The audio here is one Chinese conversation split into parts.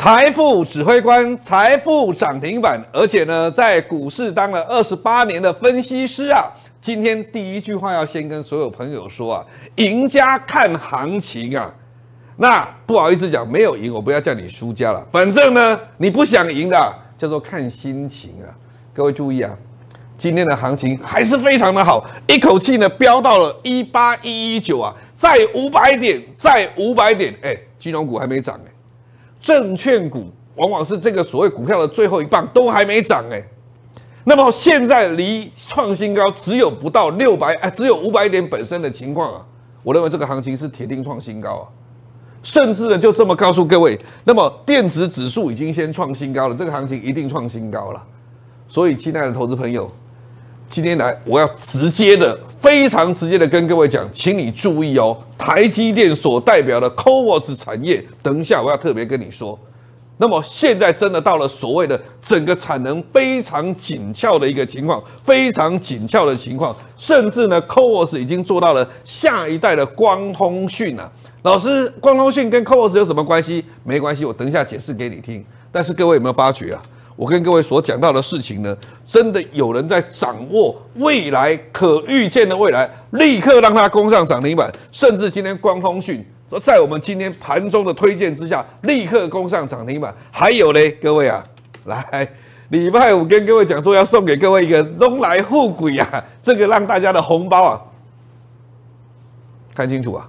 财富指挥官，财富涨停板，而且呢，在股市当了二十八年的分析师啊。今天第一句话要先跟所有朋友说啊，赢家看行情啊。那不好意思讲，没有赢，我不要叫你输家了。反正呢，你不想赢的叫做看心情啊。各位注意啊，今天的行情还是非常的好，一口气呢飙到了一八一一九啊，在五百点，在五百点，哎，金融股还没涨哎。证券股往往是这个所谓股票的最后一棒都还没涨哎，那么现在离创新高只有不到六百哎，只有五百点本身的情况啊，我认为这个行情是铁定创新高啊，甚至呢就这么告诉各位，那么电子指数已经先创新高了，这个行情一定创新高了，所以亲爱的投资朋友。今天来，我要直接的、非常直接的跟各位讲，请你注意哦。台积电所代表的 COOS v 产业，等一下我要特别跟你说。那么现在真的到了所谓的整个产能非常紧俏的一个情况，非常紧俏的情况，甚至呢，COOS v 已经做到了下一代的光通讯了。老师，光通讯跟 COOS v 有什么关系？没关系，我等一下解释给你听。但是各位有没有发觉啊？我跟各位所讲到的事情呢，真的有人在掌握未来可预见的未来，立刻让它攻上涨停板，甚至今天光通讯说在我们今天盘中的推荐之下，立刻攻上涨停板。还有呢，各位啊，来礼拜五跟各位讲说要送给各位一个龙来富贵啊，这个让大家的红包啊，看清楚啊。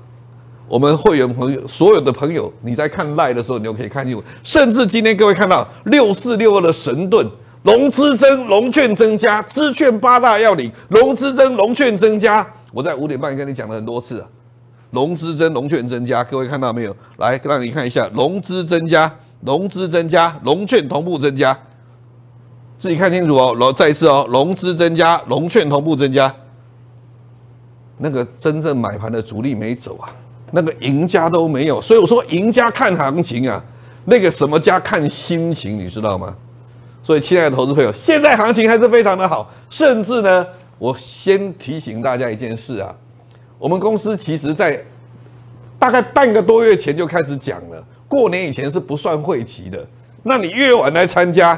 我们会员朋友所有的朋友，你在看赖的时候，你就可以看清楚。甚至今天各位看到六四六二的神盾，融资增，融券增加，资券八大要领，融资增，融券增加。我在五点半跟你讲了很多次啊，融资增，融券增加，各位看到没有？来，让你看一下，融资增加，融资增加，融券同步增加，自己看清楚哦。然后再一次哦，融资增加，融券同步增加，那个真正买盘的主力没走啊。那个赢家都没有，所以我说赢家看行情啊，那个什么家看心情，你知道吗？所以，亲爱的投资朋友，现在行情还是非常的好，甚至呢，我先提醒大家一件事啊，我们公司其实在大概半个多月前就开始讲了，过年以前是不算会期的，那你越晚来参加，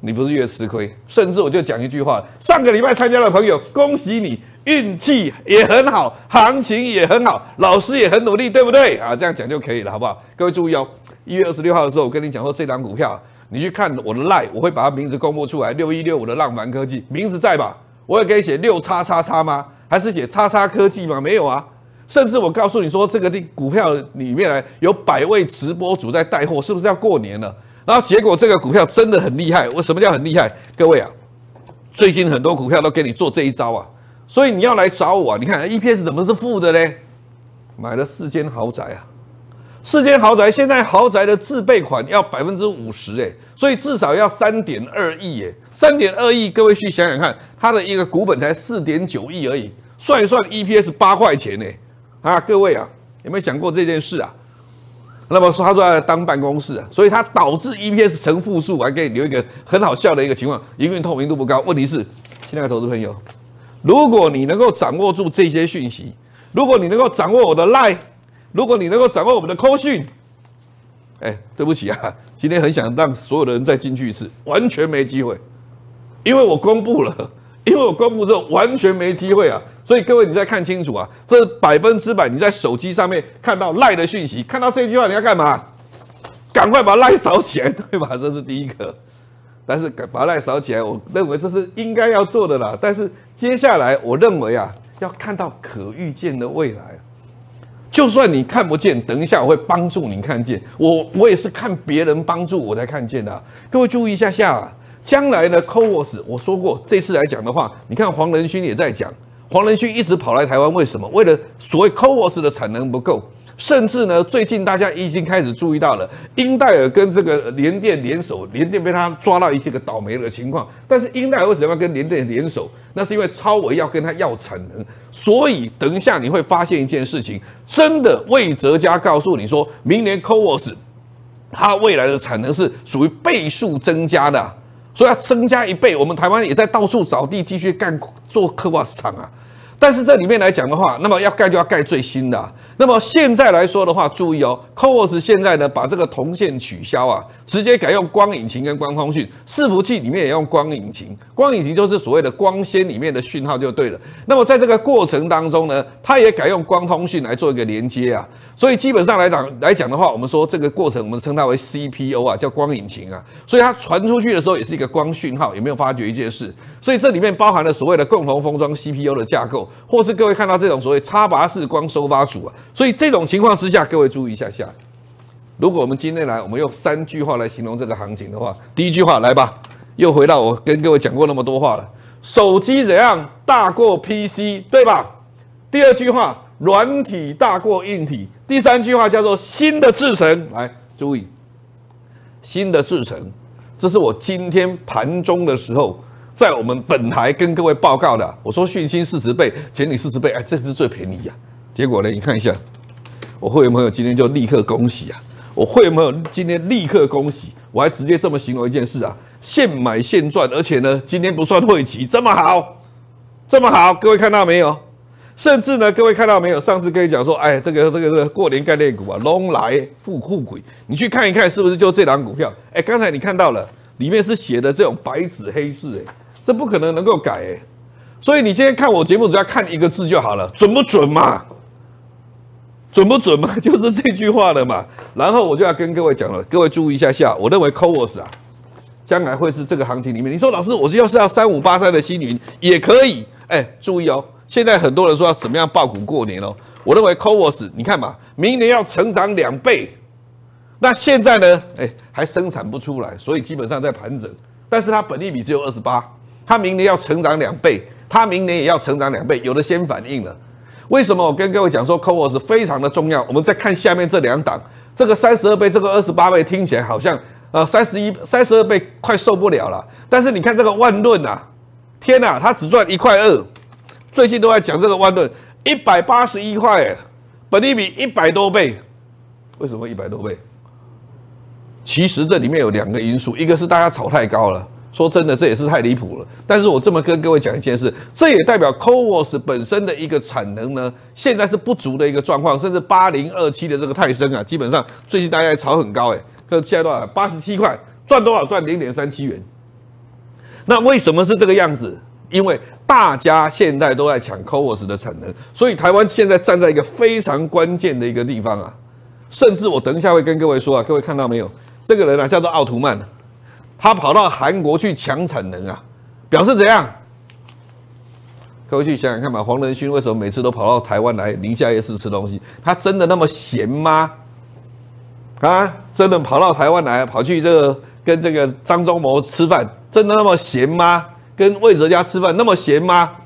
你不是越吃亏？甚至我就讲一句话，上个礼拜参加的朋友，恭喜你。运气也很好，行情也很好，老师也很努力，对不对？啊，这样讲就可以了，好不好？各位注意哦，一月二十六号的时候，我跟你讲说，这张股票你去看我的 lie，我会把它名字公布出来，六一六五的浪凡科技，名字在吧？我也可以写六叉叉叉吗？还是写叉叉科技吗？没有啊。甚至我告诉你说，这个的股票里面呢，有百位直播主在带货，是不是要过年了？然后结果这个股票真的很厉害。我什么叫很厉害？各位啊，最近很多股票都给你做这一招啊。所以你要来找我啊？你看 EPS 怎么是负的呢？买了四间豪宅啊，四间豪宅，现在豪宅的自备款要百分之五十哎，所以至少要三点二亿哎，三点二亿，各位去想想看，它的一个股本才四点九亿而已，算一算 EPS 八块钱呢，啊，各位啊，有没有想过这件事啊？那么他说在当办公室啊，所以他导致 EPS 成负数。我还给你留一个很好笑的一个情况，营运透明度不高。问题是，现在的投资朋友。如果你能够掌握住这些讯息，如果你能够掌握我的赖，如果你能够掌握我们的 call 讯，哎，对不起啊，今天很想让所有的人再进去一次，完全没机会，因为我公布了，因为我公布之后完全没机会啊，所以各位你再看清楚啊，这百分之百你在手机上面看到赖的讯息，看到这句话你要干嘛？赶快把赖扫起来，对吧？这是第一个。但是把赖扫起来，我认为这是应该要做的啦。但是接下来，我认为啊，要看到可预见的未来。就算你看不见，等一下我会帮助你看见。我我也是看别人帮助我才看见的。各位注意一下下，将来的 Coos，我说过这次来讲的话，你看黄仁勋也在讲，黄仁勋一直跑来台湾，为什么？为了所谓 Coos 的产能不够。甚至呢，最近大家已经开始注意到了，英戴尔跟这个联电联手，联电被他抓到一些个倒霉的情况。但是英戴尔为什么要跟联电联手？那是因为超维要跟他要产能，所以等一下你会发现一件事情，真的魏哲家告诉你说，明年科沃斯它未来的产能是属于倍数增加的，所以要增加一倍。我们台湾也在到处找地继续干做科沃斯厂啊。但是这里面来讲的话，那么要盖就要盖最新的。那么现在来说的话，注意哦，Coos 现在呢把这个铜线取消啊，直接改用光引擎跟光通讯。伺服器里面也用光引擎，光引擎就是所谓的光纤里面的讯号就对了。那么在这个过程当中呢，它也改用光通讯来做一个连接啊。所以基本上来讲来讲的话，我们说这个过程我们称它为 CPU 啊，叫光引擎啊。所以它传出去的时候也是一个光讯号，有没有发觉一件事？所以这里面包含了所谓的共同封装 CPU 的架构。或是各位看到这种所谓插拔式光收发组啊，所以这种情况之下，各位注意一下下。如果我们今天来，我们用三句话来形容这个行情的话，第一句话来吧，又回到我跟各位讲过那么多话了，手机怎样大过 PC，对吧？第二句话，软体大过硬体。第三句话叫做新的制成，来注意新的制成，这是我今天盘中的时候。在我们本台跟各位报告的，我说讯息四十倍，前你四十倍，哎，这是最便宜呀。结果呢，你看一下，我会员朋友今天就立刻恭喜啊！我会员朋友今天立刻恭喜，我还直接这么形容一件事啊：现买现赚，而且呢，今天不算晦气，这么好，这么好，各位看到没有？甚至呢，各位看到没有？上次跟你讲说，哎，这个这个这个过年概念股啊，龙来富富贵，你去看一看是不是就这档股票？哎，刚才你看到了，里面是写的这种白纸黑字，哎。这不可能能够改所以你现在看我节目，只要看一个字就好了，准不准嘛？准不准嘛？就是这句话了嘛。然后我就要跟各位讲了，各位注意一下下，我认为 Cowos 啊，将来会是这个行情里面。你说老师，我要是要三五八三的星云也可以，哎，注意哦。现在很多人说要怎么样爆股过年哦。我认为 Cowos，你看嘛，明年要成长两倍，那现在呢？哎，还生产不出来，所以基本上在盘整，但是它本利比只有二十八。他明年要成长两倍，他明年也要成长两倍，有的先反应了。为什么我跟各位讲说，cover 是非常的重要。我们再看下面这两档，这个三十二倍，这个二十八倍，听起来好像呃三十一、三十二倍快受不了了。但是你看这个万润啊，天哪，它只赚一块二，最近都在讲这个万润一百八十一块，本利比一百多倍，为什么一百多倍？其实这里面有两个因素，一个是大家炒太高了。说真的，这也是太离谱了。但是我这么跟各位讲一件事，这也代表 COOS 本身的一个产能呢，现在是不足的一个状况。甚至八零二七的这个泰森啊，基本上最近大家炒很高，哎，可是现在多少？八十七块，赚多少？赚零点三七元。那为什么是这个样子？因为大家现在都在抢 COOS 的产能，所以台湾现在站在一个非常关键的一个地方啊。甚至我等一下会跟各位说啊，各位看到没有？这个人啊，叫做奥图曼。他跑到韩国去抢产能啊，表示怎样？各位去想想看吧，黄仁勋为什么每次都跑到台湾来零下夜市吃东西？他真的那么闲吗？啊，真的跑到台湾来跑去这个跟这个张忠谋吃饭，真的那么闲吗？跟魏哲家吃饭那么闲吗？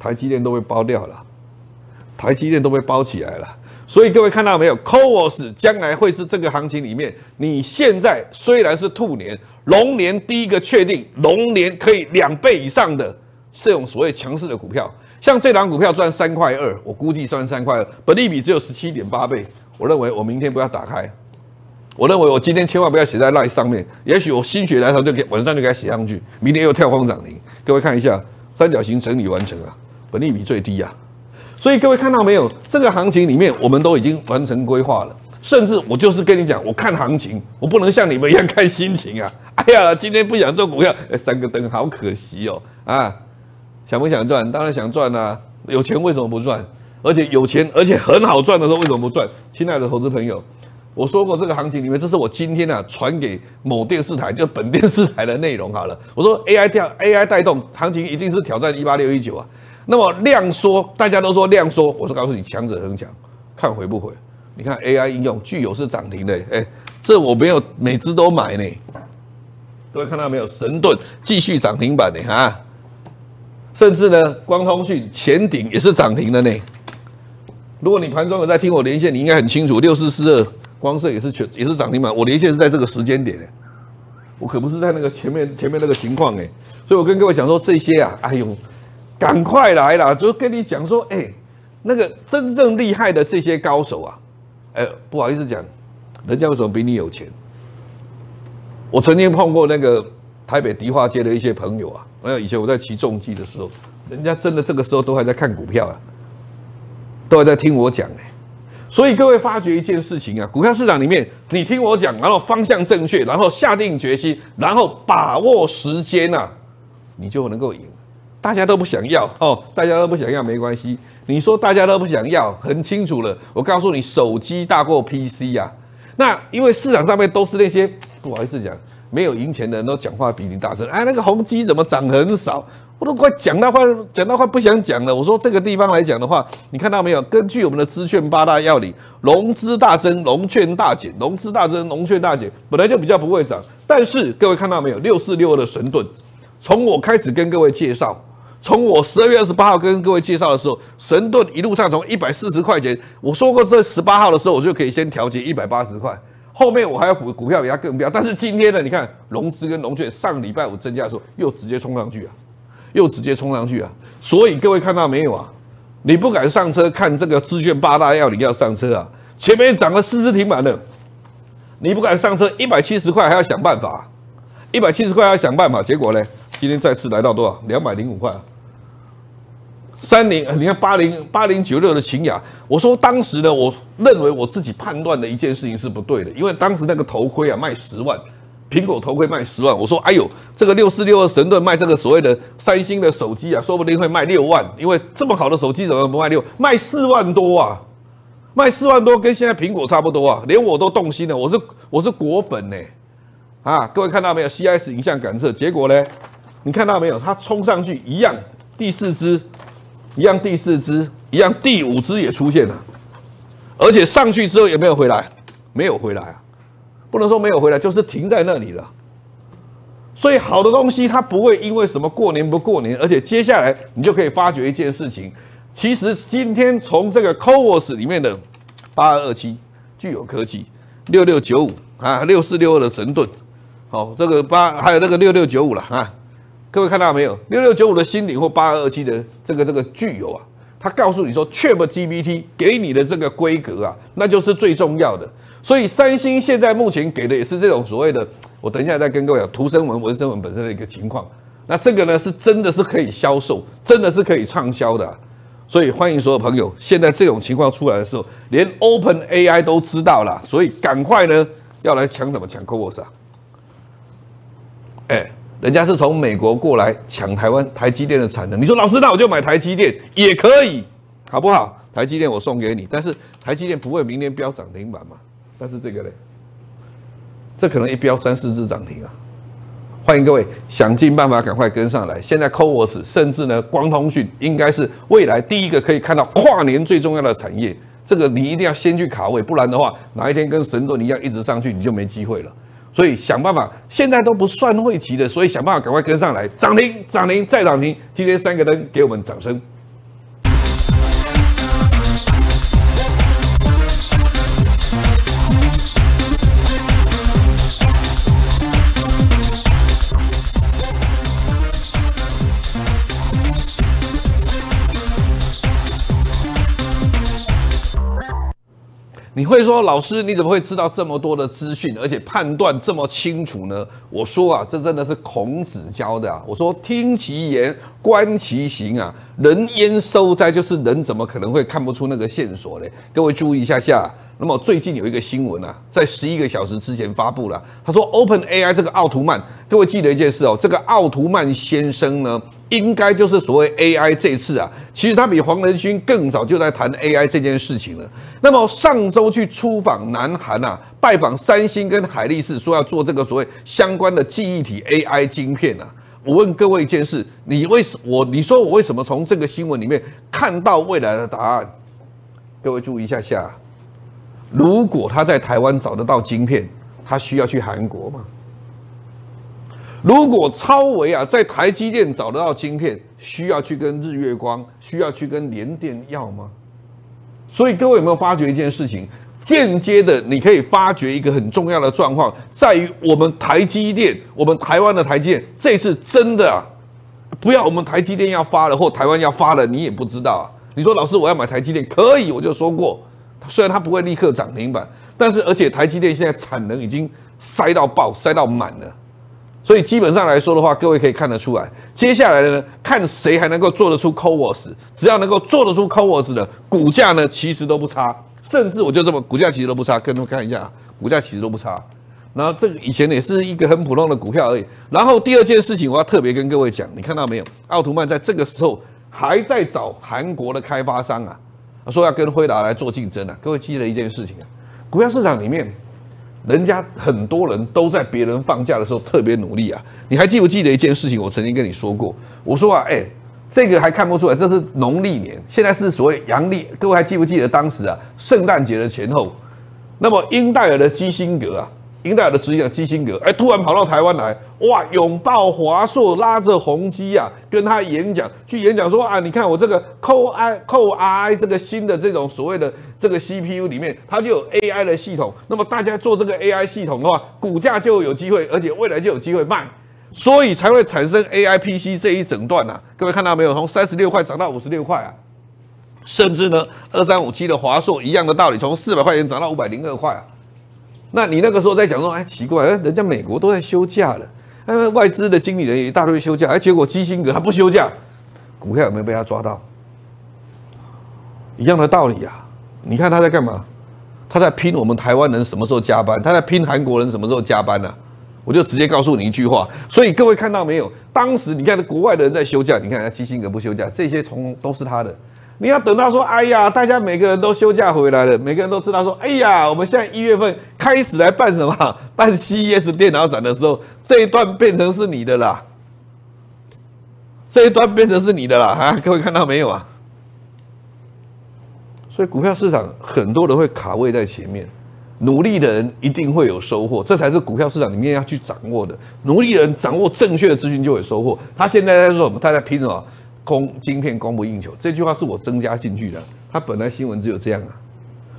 台积电都被包掉了，台积电都被包起来了，所以各位看到没有？科沃斯将来会是这个行情里面。你现在虽然是兔年。龙年第一个确定，龙年可以两倍以上的这种所谓强势的股票，像这档股票赚三块二，我估计赚三块二，本利比只有十七点八倍。我认为我明天不要打开，我认为我今天千万不要写在 line 上面。也许我心血来潮就给晚上就它写上去，明天又跳空涨停。各位看一下，三角形整理完成了，本利比最低啊。所以各位看到没有？这个行情里面我们都已经完成规划了，甚至我就是跟你讲，我看行情，我不能像你们一样看心情啊。呀，今天不想做股票，哎，三个灯好可惜哦啊！想不想赚？当然想赚啊！有钱为什么不赚？而且有钱，而且很好赚的时候为什么不赚？亲爱的投资朋友，我说过这个行情里面，这是我今天啊传给某电视台，就本电视台的内容好了。我说 AI 跳 AI 带动行情一定是挑战一八六一九啊。那么量缩，大家都说量缩，我是告诉你强者恒强，看回不回？你看 AI 应用具有是涨停的，哎，这我没有每只都买呢。各位看到没有？神盾继续涨停板的哈，甚至呢，光通讯前顶也是涨停的呢。如果你盘中有在听我连线，你应该很清楚，六四四二光色也是全也是涨停板。我连线是在这个时间点，我可不是在那个前面前面那个情况哎。所以我跟各位讲说，这些啊，哎呦，赶快来啦！就跟你讲说，哎，那个真正厉害的这些高手啊，哎，不好意思讲，人家为什么比你有钱？我曾经碰过那个台北迪化街的一些朋友啊，那以前我在骑重机的时候，人家真的这个时候都还在看股票啊，都还在听我讲哎。所以各位发觉一件事情啊，股票市场里面，你听我讲，然后方向正确，然后下定决心，然后把握时间呐，你就能够赢。大家都不想要哦，大家都不想要没关系。你说大家都不想要，很清楚了。我告诉你，手机大过 PC 呀。那因为市场上面都是那些。我还是讲没有赢钱的人都讲话比你大声。哎，那个宏基怎么涨很少？我都快讲到快讲到快不想讲了。我说这个地方来讲的话，你看到没有？根据我们的资券八大要领，融资大增，融券大减，融资大增，融券大减，本来就比较不会涨。但是各位看到没有？六四六二的神盾，从我开始跟各位介绍，从我十二月二十八号跟各位介绍的时候，神盾一路上从一百四十块钱，我说过这十八号的时候，我就可以先调节一百八十块。后面我还要股股票比它更标，但是今天呢？你看融资跟融券上礼拜五增加的时候，又直接冲上去啊，又直接冲上去啊。所以各位看到没有啊？你不敢上车看这个资券八大药，你要上车啊。前面涨了四次停板了，你不敢上车，一百七十块还要想办法，一百七十块还要想办法。结果呢？今天再次来到多少？两百零五块啊。三零，你看八零八零九六的秦雅，我说当时呢，我认为我自己判断的一件事情是不对的，因为当时那个头盔啊卖十万，苹果头盔卖十万，我说哎呦，这个六四六二神盾卖这个所谓的三星的手机啊，说不定会卖六万，因为这么好的手机怎么不卖六，卖四万多啊，卖四万多跟现在苹果差不多啊，连我都动心了，我是我是果粉呢，啊，各位看到没有，CIS 影像感测结果呢，你看到没有，它冲上去一样，第四只一样第四只，一样第五只也出现了，而且上去之后也没有回来，没有回来啊，不能说没有回来，就是停在那里了。所以好的东西它不会因为什么过年不过年，而且接下来你就可以发觉一件事情，其实今天从这个 c o v o s 里面的八二二七具有科技六六九五啊六四六二的神盾，好这个八还有那个六六九五了啊。各位看到没有？六六九五的心灵或八二二七的这个这个具有啊，他告诉你说，Chip g b t 给你的这个规格啊，那就是最重要的。所以三星现在目前给的也是这种所谓的，我等一下再跟各位讲图生文、文生文本身的一个情况。那这个呢，是真的是可以销售，真的是可以畅销的。所以欢迎所有朋友，现在这种情况出来的时候，连 Open AI 都知道了，所以赶快呢要来抢什么？抢 c o v s 啊！哎。人家是从美国过来抢台湾台积电的产能，你说老师，那我就买台积电也可以，好不好？台积电我送给你，但是台积电不会明年飙涨停板嘛？但是这个呢，这可能一飙三四只涨停啊！欢迎各位想尽办法赶快跟上来，现在 c v o s 甚至呢，光通讯应该是未来第一个可以看到跨年最重要的产业，这个你一定要先去卡位，不然的话，哪一天跟神盾一样一直上去，你就没机会了。所以想办法，现在都不算会骑的，所以想办法赶快跟上来。涨停，涨停，再涨停！今天三个灯，给我们掌声。你会说，老师你怎么会知道这么多的资讯，而且判断这么清楚呢？我说啊，这真的是孔子教的啊。我说听其言，观其行啊，人焉受哉？就是人怎么可能会看不出那个线索嘞？各位注意一下下。那么最近有一个新闻啊，在十一个小时之前发布了。他说，Open AI 这个奥图曼，各位记得一件事哦，这个奥图曼先生呢，应该就是所谓 AI 这次啊，其实他比黄仁勋更早就在谈 AI 这件事情了。那么上周去出访南韩啊，拜访三星跟海力士，说要做这个所谓相关的记忆体 AI 晶片啊。我问各位一件事，你为什我你说我为什么从这个新闻里面看到未来的答案？各位注意一下下。如果他在台湾找得到晶片，他需要去韩国吗？如果超维啊在台积电找得到晶片，需要去跟日月光、需要去跟联电要吗？所以各位有没有发觉一件事情？间接的，你可以发觉一个很重要的状况，在于我们台积电，我们台湾的台积电这次真的啊，不要，我们台积电要发了，或台湾要发了，你也不知道啊。你说老师我要买台积电，可以？我就说过。虽然它不会立刻涨停板，但是而且台积电现在产能已经塞到爆，塞到满了，所以基本上来说的话，各位可以看得出来，接下来的呢，看谁还能够做得出 Coors，只要能够做得出 Coors 的股价呢，其实都不差，甚至我就这么股价其实都不差，跟你们看一下，股价其实都不差。然后这个以前也是一个很普通的股票而已。然后第二件事情我要特别跟各位讲，你看到没有？奥特曼在这个时候还在找韩国的开发商啊。说要跟辉达来做竞争了，各位记得一件事情啊，股票市场里面，人家很多人都在别人放假的时候特别努力啊。你还记不记得一件事情？我曾经跟你说过，我说啊，哎，这个还看不出来，这是农历年，现在是所谓阳历。各位还记不记得当时啊，圣诞节的前后，那么英戴尔的基辛格啊。英特尔的执行长基辛格，哎，突然跑到台湾来，哇，拥抱华硕，拉着宏基啊，跟他演讲，去演讲说啊，你看我这个 Core i Core i 这个新的这种所谓的这个 CPU 里面，它就有 AI 的系统，那么大家做这个 AI 系统的话，股价就有机会，而且未来就有机会卖，所以才会产生 AI PC 这一整段呐。各位看到没有？从三十六块涨到五十六块啊，甚至呢，二三五七的华硕一样的道理，从四百块钱涨到五百零二块啊。那你那个时候在讲说，哎，奇怪，人家美国都在休假了，哎，外资的经理人也大都会休假，哎，结果基辛格他不休假，股票有没有被他抓到？一样的道理啊，你看他在干嘛？他在拼我们台湾人什么时候加班，他在拼韩国人什么时候加班呢？我就直接告诉你一句话，所以各位看到没有？当时你看国外的人在休假，你看人家基辛格不休假，这些从都是他的。你要等到说，哎呀，大家每个人都休假回来了，每个人都知道说，哎呀，我们现在一月份开始来办什么，办 CES 电脑展的时候，这一段变成是你的啦，这一段变成是你的啦，啊，各位看到没有啊？所以股票市场很多人会卡位在前面，努力的人一定会有收获，这才是股票市场里面要去掌握的，努力人掌握正确的资讯就有收获。他现在在做什么？他在拼什么？供晶片供不应求，这句话是我增加进去的。它本来新闻只有这样啊，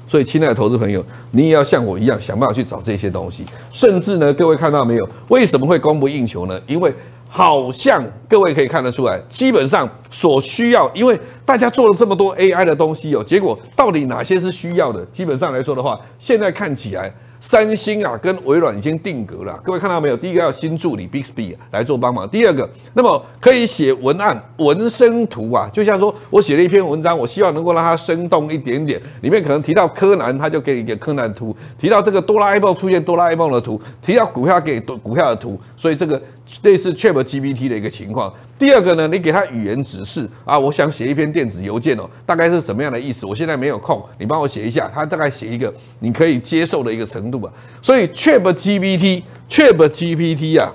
所以亲爱的投资朋友，你也要像我一样想办法去找这些东西。甚至呢，各位看到没有？为什么会供不应求呢？因为好像各位可以看得出来，基本上所需要，因为大家做了这么多 AI 的东西哦，结果到底哪些是需要的？基本上来说的话，现在看起来。三星啊，跟微软已经定格了。各位看到没有？第一个要新助理 Bixby 来做帮忙。第二个，那么可以写文案、纹身图啊。就像说我写了一篇文章，我希望能够让它生动一点点。里面可能提到柯南，它就你一个柯南图；提到这个哆啦 A 梦出现，哆啦 A 梦的图；提到股票，给股票的图。所以这个。类似 ChatGPT 的一个情况。第二个呢，你给他语言指示啊，我想写一篇电子邮件哦，大概是什么样的意思？我现在没有空，你帮我写一下。他大概写一个你可以接受的一个程度吧。所以 ChatGPT、ChatGPT 啊，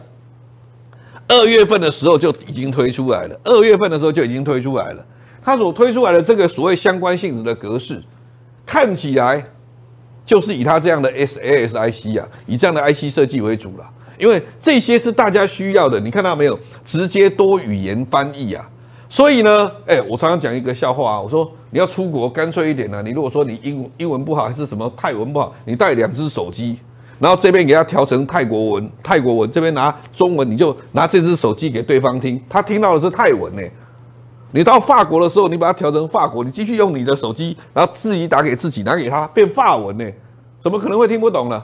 二月份的时候就已经推出来了。二月份的时候就已经推出来了。他所推出来的这个所谓相关性质的格式，看起来就是以他这样的 SaaSIC 啊，以这样的 IC 设计为主了。因为这些是大家需要的，你看到没有？直接多语言翻译啊！所以呢，哎，我常常讲一个笑话啊。我说你要出国，干脆一点呢。你如果说你英英文不好，还是什么泰文不好，你带两只手机，然后这边给它调成泰国文，泰国文这边拿中文，你就拿这只手机给对方听，他听到的是泰文呢。你到法国的时候，你把它调成法国，你继续用你的手机，然后自己打给自己，拿给他变法文呢，怎么可能会听不懂呢？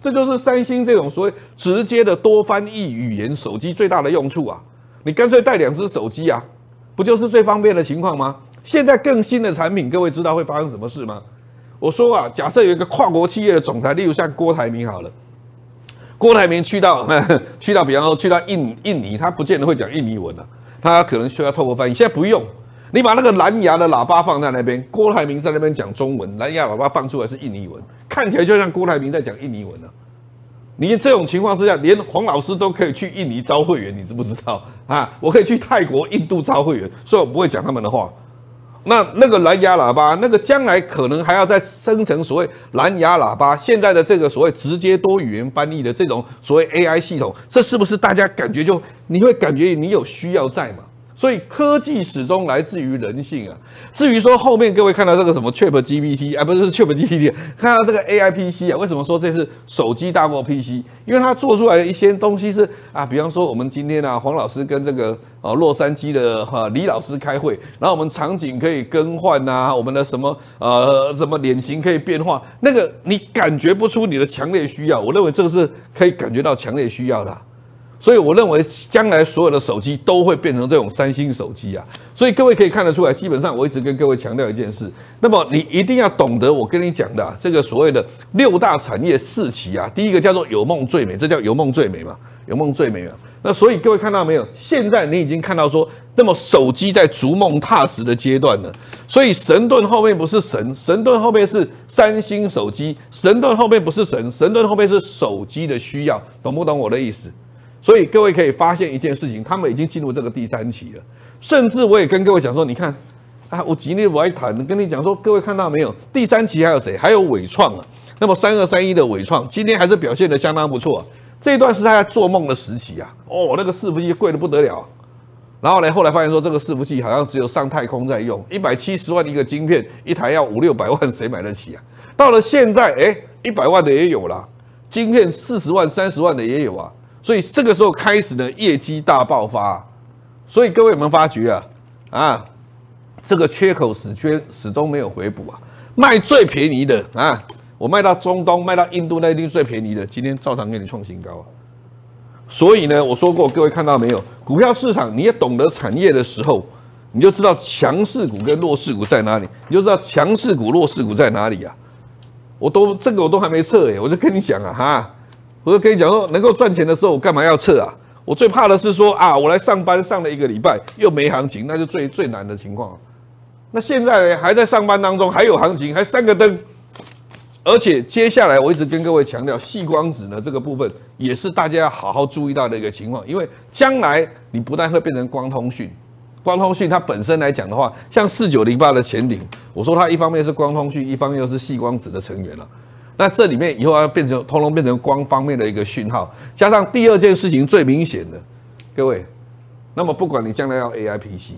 这就是三星这种所谓直接的多翻译语言手机最大的用处啊！你干脆带两只手机啊，不就是最方便的情况吗？现在更新的产品，各位知道会发生什么事吗？我说啊，假设有一个跨国企业的总裁，例如像郭台铭好了，郭台铭去到 去到，比方说去到印印尼，他不见得会讲印尼文了，他可能需要透过翻译。现在不用。你把那个蓝牙的喇叭放在那边，郭台铭在那边讲中文，蓝牙喇叭放出来是印尼文，看起来就像郭台铭在讲印尼文啊。你这种情况之下，连黄老师都可以去印尼招会员，你知不知道啊？我可以去泰国、印度招会员，所以我不会讲他们的话。那那个蓝牙喇叭，那个将来可能还要再生成所谓蓝牙喇叭。现在的这个所谓直接多语言翻译的这种所谓 AI 系统，这是不是大家感觉就你会感觉你有需要在嘛？所以科技始终来自于人性啊。至于说后面各位看到这个什么 c h i p GPT，啊，不是 c h i p GPT，看到这个 A I P C 啊，为什么说这是手机大过 P C？因为它做出来的一些东西是啊，比方说我们今天啊，黄老师跟这个呃洛杉矶的哈李老师开会，然后我们场景可以更换啊，我们的什么呃什么脸型可以变化，那个你感觉不出你的强烈需要，我认为这个是可以感觉到强烈需要的。所以我认为将来所有的手机都会变成这种三星手机啊，所以各位可以看得出来，基本上我一直跟各位强调一件事，那么你一定要懂得我跟你讲的这个所谓的六大产业四期啊，第一个叫做有梦最美，这叫有梦最美嘛，有梦最美嘛。那所以各位看到没有？现在你已经看到说，那么手机在逐梦踏实的阶段了。所以神盾后面不是神，神盾后面是三星手机，神盾后面不是神，神盾后面是手机的需要，懂不懂我的意思？所以各位可以发现一件事情，他们已经进入这个第三期了。甚至我也跟各位讲说，你看，啊，我吉利我还谈，跟你讲说，各位看到没有？第三期还有谁？还有伟创啊。那么三二三一的伟创今天还是表现的相当不错。这段是他在做梦的时期啊！哦，那个伺服器贵的不得了。然后呢，后来发现说，这个伺服器好像只有上太空在用，一百七十万一个晶片，一台要五六百万，谁买得起啊？到了现在，哎，一百万的也有了，晶片四十万、三十万的也有啊。所以这个时候开始呢，业绩大爆发。所以各位，有没有发觉啊，啊，这个缺口始缺始终没有回补啊，卖最便宜的啊，我卖到中东，卖到印度，那一定最便宜的。今天照常给你创新高啊。所以呢，我说过，各位看到没有？股票市场，你也懂得产业的时候，你就知道强势股跟弱势股在哪里，你就知道强势股弱势股在哪里啊。我都这个我都还没测耶，我就跟你讲啊，哈。我就跟你讲说，能够赚钱的时候，我干嘛要撤啊？我最怕的是说啊，我来上班上了一个礼拜，又没行情，那就最最难的情况。那现在还在上班当中，还有行情，还三个灯，而且接下来我一直跟各位强调，细光子呢这个部分也是大家要好好注意到的一个情况，因为将来你不但会变成光通讯，光通讯它本身来讲的话，像四九零八的前顶，我说它一方面是光通讯，一方面又是细光子的成员了。那这里面以后要变成，通通变成光方面的一个讯号，加上第二件事情最明显的，各位，那么不管你将来要 AI PC，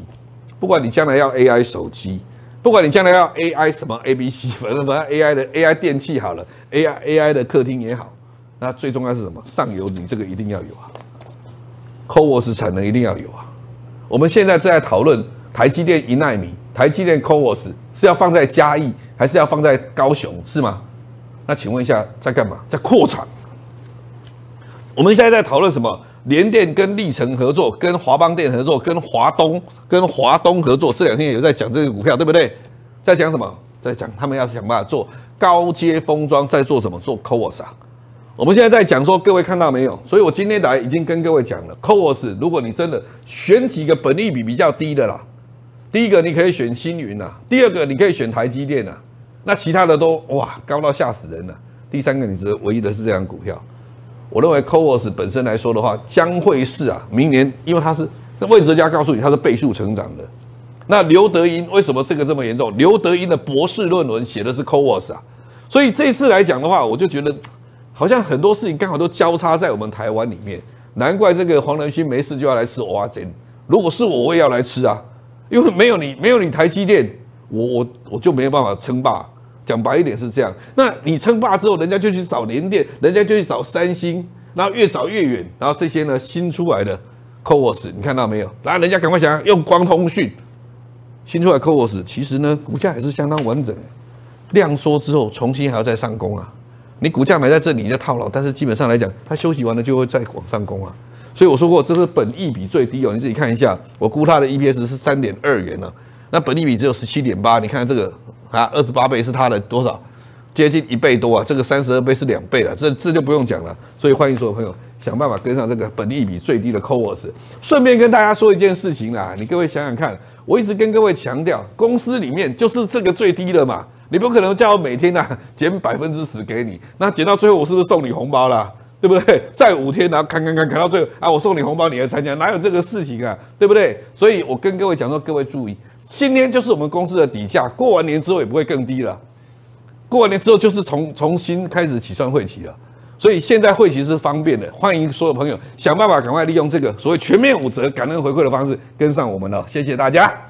不管你将来要 AI 手机，不管你将来要 AI 什么 ABC，反正反正 AI 的 AI 电器好了，AI AI 的客厅也好，那最重要是什么？上游你这个一定要有啊，Coors 产能一定要有啊。我们现在正在讨论台积电一纳米，台积电 Coors 是要放在嘉义，还是要放在高雄，是吗？那请问一下，在干嘛？在扩产。我们现在在讨论什么？联电跟立成合作，跟华邦电合作，跟华东、跟华东合作。这两天也有在讲这个股票，对不对？在讲什么？在讲他们要想办法做高阶封装，在做什么？做 Coors。我们现在在讲说，各位看到没有？所以我今天来已经跟各位讲了，Coors，如果你真的选几个本利比比较低的啦，第一个你可以选星云呐，第二个你可以选台积电呐。那其他的都哇高到吓死人了。第三个，你知道，唯一的是这张股票。我认为 COOS v 本身来说的话，将会是啊，明年，因为它是那魏哲家告诉你，它是倍数成长的。那刘德英为什么这个这么严重？刘德英的博士论文写的是 COOS v 啊，所以这次来讲的话，我就觉得好像很多事情刚好都交叉在我们台湾里面。难怪这个黄仁勋没事就要来吃蚵仔煎。如果是我，我也要来吃啊，因为没有你，没有你台积电，我我我就没有办法称霸。讲白一点是这样，那你称霸之后，人家就去找联电，人家就去找三星，然后越找越远，然后这些呢新出来的，c o e r s 你看到没有？然后人家赶快想用光通讯，新出来 e r s 其实呢股价也是相当完整，量缩之后重新还要再上攻啊。你股价买在这里，你在套牢，但是基本上来讲，它休息完了就会再往上攻啊。所以我说过，这是本益比最低哦，你自己看一下，我估它的 EPS 是三点二元呢。那本利比只有十七点八，你看这个啊，二十八倍是它的多少？接近一倍多啊！这个三十二倍是两倍了，这这就不用讲了。所以欢迎所有朋友想办法跟上这个本利比最低的 COVERS。顺便跟大家说一件事情啦，你各位想想看，我一直跟各位强调，公司里面就是这个最低了嘛，你不可能叫我每天啊、减百分之十给你，那减到最后我是不是送你红包啦？对不对？再五天然后砍砍砍砍到最后啊，我送你红包，你来参加，哪有这个事情啊？对不对？所以我跟各位讲说，各位注意。今天就是我们公司的底价，过完年之后也不会更低了。过完年之后就是从重新开始起算会期了，所以现在会期是方便的，欢迎所有朋友想办法赶快利用这个所谓全面五折感恩回馈的方式跟上我们了，谢谢大家。